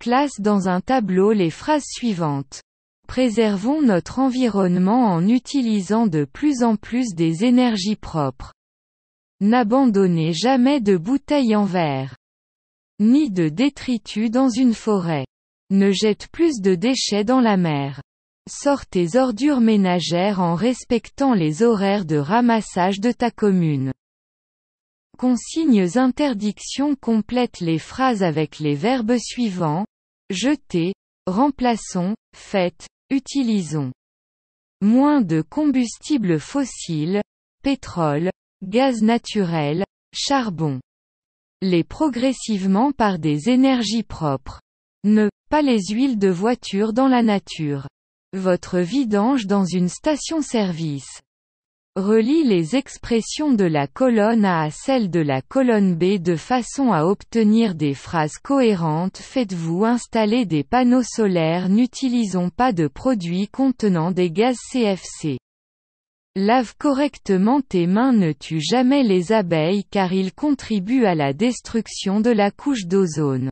Place dans un tableau les phrases suivantes. Préservons notre environnement en utilisant de plus en plus des énergies propres. N'abandonnez jamais de bouteilles en verre. Ni de détritus dans une forêt. Ne jette plus de déchets dans la mer. Sortez ordures ménagères en respectant les horaires de ramassage de ta commune. Consignes interdictions complètent les phrases avec les verbes suivants, Jetez, remplaçons, faites, utilisons. Moins de combustibles fossiles, pétrole, gaz naturel, charbon. Les progressivement par des énergies propres. Ne pas les huiles de voiture dans la nature. Votre vidange dans une station-service. Relie les expressions de la colonne A à celles de la colonne B de façon à obtenir des phrases cohérentes Faites-vous installer des panneaux solaires N'utilisons pas de produits contenant des gaz CFC. Lave correctement tes mains Ne tue jamais les abeilles car ils contribuent à la destruction de la couche d'ozone.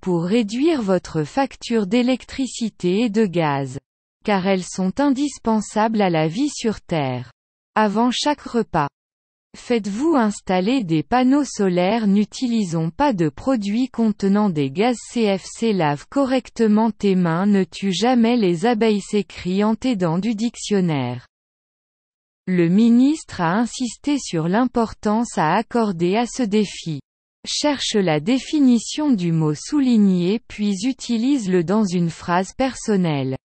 Pour réduire votre facture d'électricité et de gaz car elles sont indispensables à la vie sur Terre. Avant chaque repas. Faites-vous installer des panneaux solaires N'utilisons pas de produits contenant des gaz CFC Lave correctement tes mains Ne tue jamais les abeilles s'écrit en t'aidant du dictionnaire. Le ministre a insisté sur l'importance à accorder à ce défi. Cherche la définition du mot souligné puis utilise-le dans une phrase personnelle.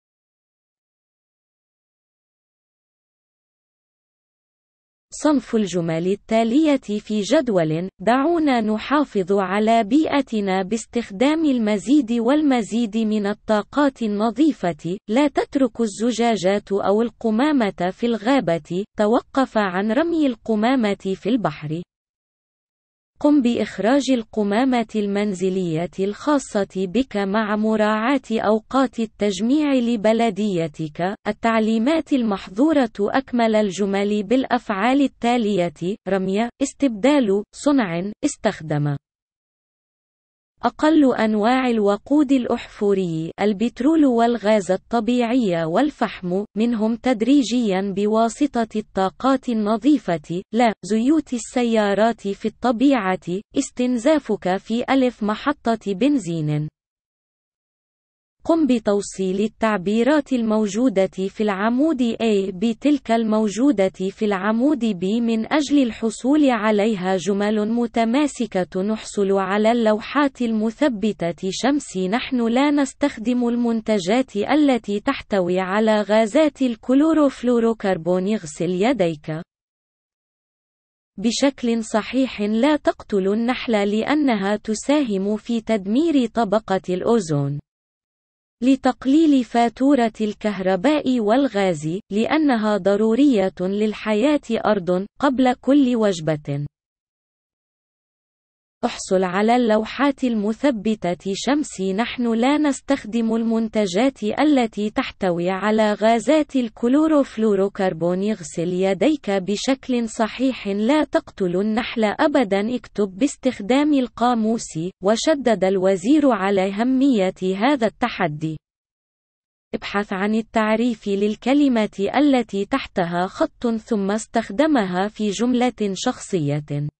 صنف الجمل التالية في جدول دعونا نحافظ على بيئتنا باستخدام المزيد والمزيد من الطاقات النظيفة لا تترك الزجاجات أو القمامة في الغابة توقف عن رمي القمامة في البحر قم بإخراج القمامة المنزلية الخاصة بك مع مراعاة أوقات التجميع لبلديتك. التعليمات المحظورة أكمل الجمل بالأفعال التالية: رمي، استبدال، صنع، استخدم. أقل أنواع الوقود الأحفوري البترول والغاز الطبيعي والفحم منهم تدريجيا بواسطة الطاقات النظيفة لا زيوت السيارات في الطبيعة استنزافك في ألف محطة بنزين قم بتوصيل التعبيرات الموجودة في العمود A بتلك الموجودة في العمود B من أجل الحصول عليها جمل متماسكة نحصل على اللوحات المثبتة شمس نحن لا نستخدم المنتجات التي تحتوي على غازات الكلوروفلوروكربون اغسل يديك بشكل صحيح لا تقتل النحل لأنها تساهم في تدمير طبقة الأوزون لتقليل فاتورة الكهرباء والغاز، لأنها ضرورية للحياة أرض قبل كل وجبة. احصل على اللوحات المثبتة شمس نحن لا نستخدم المنتجات التي تحتوي على غازات الكلوروفلوروكربون اغسل يديك بشكل صحيح لا تقتل النحل أبدا اكتب باستخدام القاموس وشدد الوزير على أهمية هذا التحدي ابحث عن التعريف للكلمة التي تحتها خط ثم استخدمها في جملة شخصية